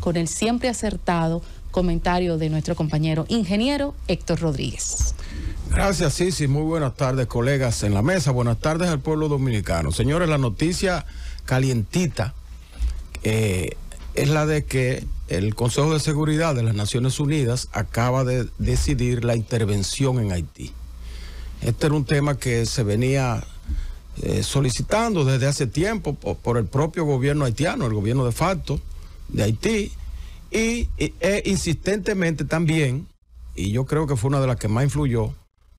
con el siempre acertado comentario de nuestro compañero ingeniero Héctor Rodríguez. Gracias, Sisi. Muy buenas tardes, colegas en la mesa. Buenas tardes al pueblo dominicano. Señores, la noticia calientita eh, es la de que el Consejo de Seguridad de las Naciones Unidas acaba de decidir la intervención en Haití. Este era un tema que se venía eh, solicitando desde hace tiempo por el propio gobierno haitiano, el gobierno de facto de Haití y, e, insistentemente también, y yo creo que fue una de las que más influyó,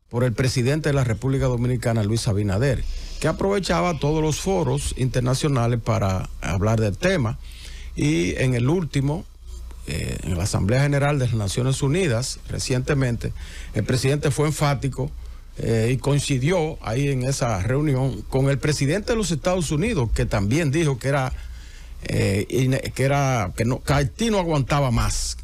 por el presidente de la República Dominicana, Luis Abinader, que aprovechaba todos los foros internacionales para hablar del tema. Y en el último, eh, en la Asamblea General de las Naciones Unidas, recientemente, el presidente fue enfático eh, y coincidió ahí en esa reunión con el presidente de los Estados Unidos, que también dijo que era eh, que era que no, Haití no aguantaba más,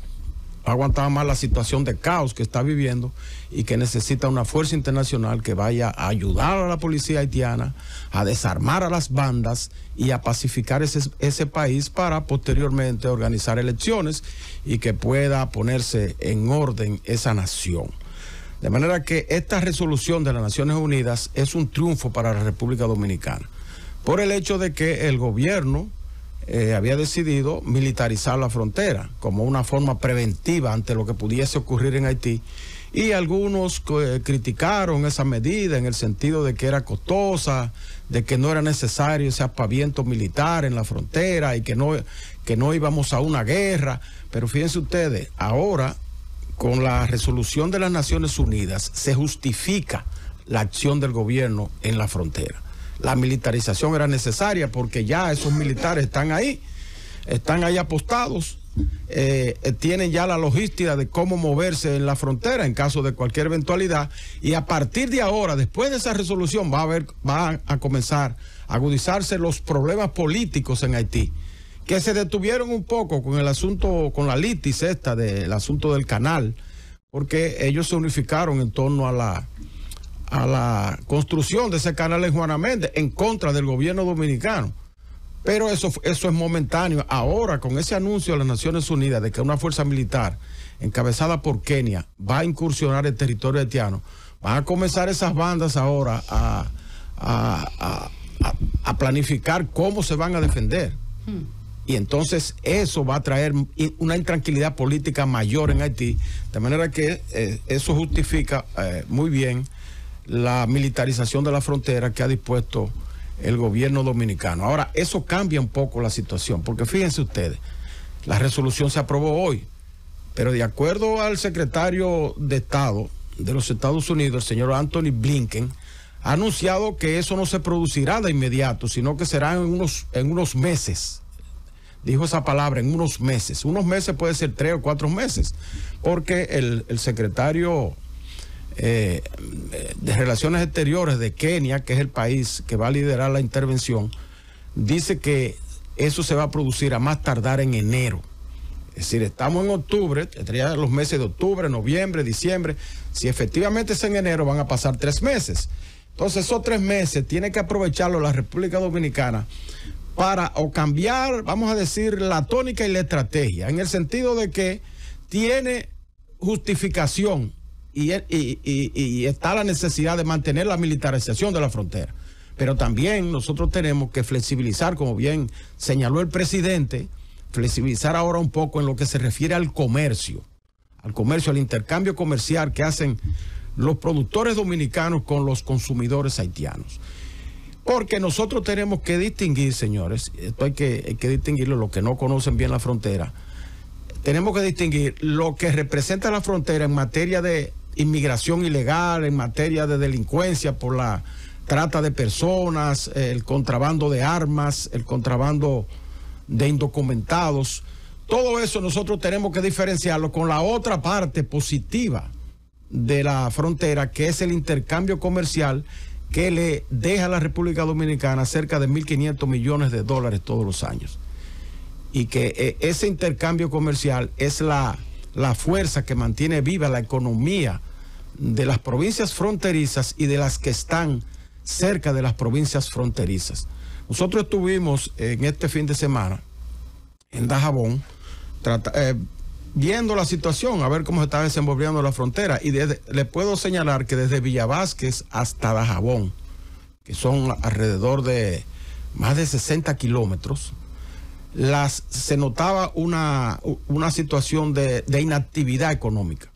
aguantaba más la situación de caos que está viviendo y que necesita una fuerza internacional que vaya a ayudar a la policía haitiana a desarmar a las bandas y a pacificar ese país para posteriormente organizar elecciones y que pueda ponerse en orden esa nación. De manera que esta resolución de las Naciones Unidas es un triunfo para la República Dominicana por el hecho de que el gobierno eh, había decidido militarizar la frontera como una forma preventiva ante lo que pudiese ocurrir en Haití. Y algunos eh, criticaron esa medida en el sentido de que era costosa, de que no era necesario ese apaviento militar en la frontera y que no, que no íbamos a una guerra. Pero fíjense ustedes, ahora con la resolución de las Naciones Unidas se justifica la acción del gobierno en la frontera la militarización era necesaria porque ya esos militares están ahí, están ahí apostados, eh, eh, tienen ya la logística de cómo moverse en la frontera en caso de cualquier eventualidad y a partir de ahora, después de esa resolución, va a haber, van a comenzar a agudizarse los problemas políticos en Haití que se detuvieron un poco con el asunto, con la litis esta del asunto del canal, porque ellos se unificaron en torno a la, a la construcción de ese canal en Juana Méndez en contra del gobierno dominicano. Pero eso, eso es momentáneo. Ahora, con ese anuncio de las Naciones Unidas de que una fuerza militar encabezada por Kenia va a incursionar el territorio haitiano, van a comenzar esas bandas ahora a, a, planificar cómo se van a defender. Hmm. Y entonces eso va a traer una intranquilidad política mayor en Haití, de manera que eh, eso justifica eh, muy bien la militarización de la frontera que ha dispuesto el gobierno dominicano. Ahora, eso cambia un poco la situación, porque fíjense ustedes, la resolución se aprobó hoy, pero de acuerdo al secretario de Estado de los Estados Unidos, el señor Anthony Blinken, ha anunciado que eso no se producirá de inmediato, sino que será en unos, en unos meses. Dijo esa palabra, en unos meses. Unos meses puede ser tres o cuatro meses, porque el, el secretario eh, de Relaciones Exteriores de Kenia, que es el país que va a liderar la intervención, dice que eso se va a producir a más tardar en enero. Es decir, estamos en octubre, tendría los meses de octubre, noviembre, diciembre. Si efectivamente es en enero, van a pasar tres meses. Entonces, esos tres meses tiene que aprovecharlo la República Dominicana para o cambiar, vamos a decir, la tónica y la estrategia, en el sentido de que tiene justificación y, está la necesidad de mantener la militarización de la frontera. Pero también nosotros tenemos que flexibilizar, como bien señaló el presidente, flexibilizar ahora un poco en lo que se refiere al comercio, al comercio, al intercambio comercial que hacen los productores dominicanos con los consumidores haitianos. Porque nosotros tenemos que distinguir, señores, esto hay que, hay que distinguirlo, los que no conocen bien la frontera, tenemos que distinguir lo que representa la frontera en materia de inmigración ilegal, en materia de delincuencia por la trata de personas, el contrabando de armas, el contrabando de indocumentados. Todo eso nosotros tenemos que diferenciarlo con la otra parte positiva de la frontera, que es el intercambio comercial que le deja a la República Dominicana cerca de 1.500 millones de dólares todos los años. Y que eh, ese intercambio comercial es la la fuerza que mantiene viva la economía de las provincias fronterizas y de las que están cerca de las provincias fronterizas. Nosotros estuvimos en este fin de semana en Dajabón eh, viendo la situación, a ver cómo se está desenvolviendo la frontera. Y le puedo señalar que desde Villavásquez hasta Dajabón, que son alrededor de más de 60 kilómetros, las, se notaba una, situación de, inactividad económica.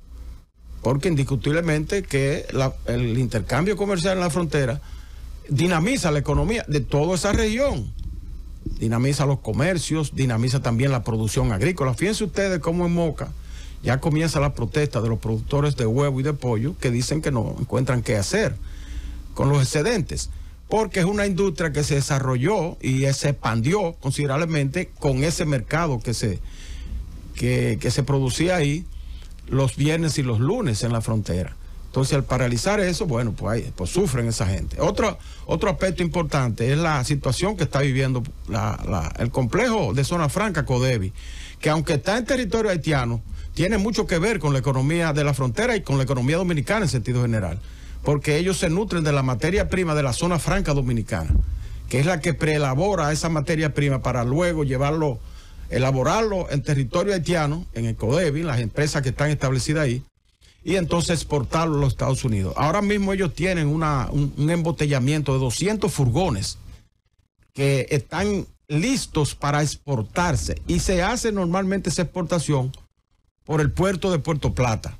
Porque indiscutiblemente que el intercambio comercial en la frontera dinamiza la economía de toda esa región. Dinamiza los comercios, dinamiza también la producción agrícola. Fíjense ustedes cómo en Moca ya comienza la protesta de los productores de huevo y de pollo que dicen que no encuentran qué hacer con los excedentes porque es una industria que se desarrolló y se expandió considerablemente con ese mercado que se, que, se producía ahí los viernes y los lunes en la frontera. Entonces, al paralizar eso, bueno, pues, pues sufren esa gente. Otro, otro aspecto importante es la situación que está viviendo el complejo de Zona Franca, Codevi, que aunque está en territorio haitiano, tiene mucho que ver con la economía de la frontera y con la economía dominicana en sentido general porque ellos se nutren de la materia prima de la zona franca dominicana, que es la que preelabora esa materia prima para luego llevarlo, elaborarlo en territorio haitiano, en el CODEBI, las empresas que están establecidas ahí, y entonces exportarlo a los Estados Unidos. Ahora mismo ellos tienen un embotellamiento de 200 furgones que están listos para exportarse y se hace normalmente esa exportación por el puerto de Puerto Plata,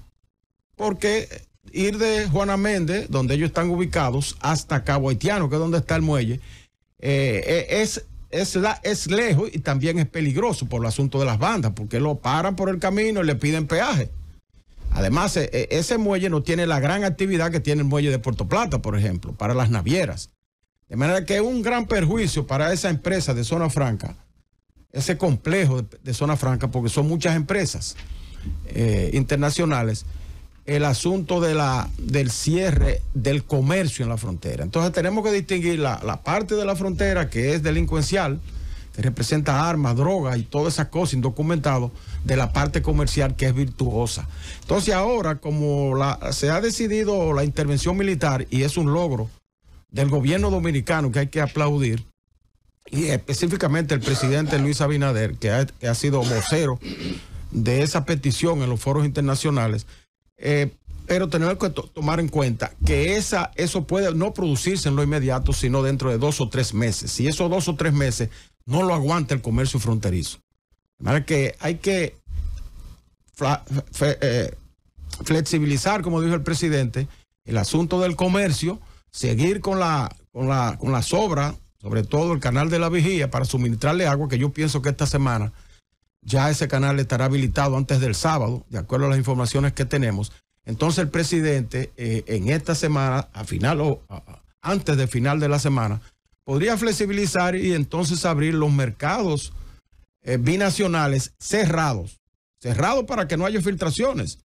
porque ir de Juana Méndez, donde ellos están ubicados, hasta Cabo Haitiano, que es donde está el muelle, eh, eh, es, es, la, es lejos y también es peligroso por el asunto de las bandas, porque lo paran por el camino y le piden peaje. Además, e, e, ese muelle no tiene la gran actividad que tiene el muelle de Puerto Plata, por ejemplo, para las navieras. De manera que es un gran perjuicio para esa empresa de zona franca, ese complejo de, zona franca, porque son muchas empresas eh, internacionales el asunto de la, del cierre del comercio en la frontera. Entonces tenemos que distinguir la, parte de la frontera que es delincuencial, que representa armas, drogas y todas esas cosas indocumentadas, de la parte comercial que es virtuosa. Entonces ahora, como se ha decidido la intervención militar, y es un logro del gobierno dominicano que hay que aplaudir, y específicamente el presidente Luis Abinader, que ha, que ha sido vocero de esa petición en los foros internacionales, eh, pero tenemos que tomar en cuenta que esa, eso puede no producirse en lo inmediato, sino dentro de dos o tres meses. Y esos dos o tres meses no lo aguanta el comercio fronterizo. que hay que eh, flexibilizar, como dijo el presidente, el asunto del comercio, seguir con la, con con las obras, sobre todo el canal de la vigía, para suministrarle agua, que yo pienso que esta semana ya ese canal estará habilitado antes del sábado, de acuerdo a las informaciones que tenemos. Entonces el presidente eh, en esta semana, a final o antes de final de la semana, podría flexibilizar y entonces abrir los mercados eh, binacionales cerrados. Cerrados para que no haya filtraciones.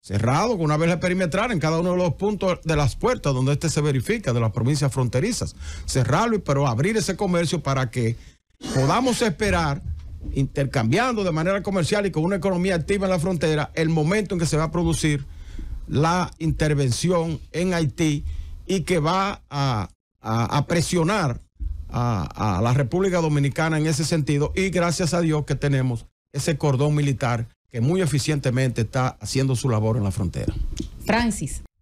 cerrados con una verja perimetral en cada uno de los puntos de las puertas donde este se verifica, de las provincias fronterizas. Cerrarlo, pero abrir ese comercio para que podamos esperar intercambiando de manera comercial y con una economía activa en la frontera, el momento en que se va a producir la intervención en Haití y que va a, presionar a, a, la República Dominicana en ese sentido y gracias a Dios que tenemos ese cordón militar que muy eficientemente está haciendo su labor en la frontera. Francis.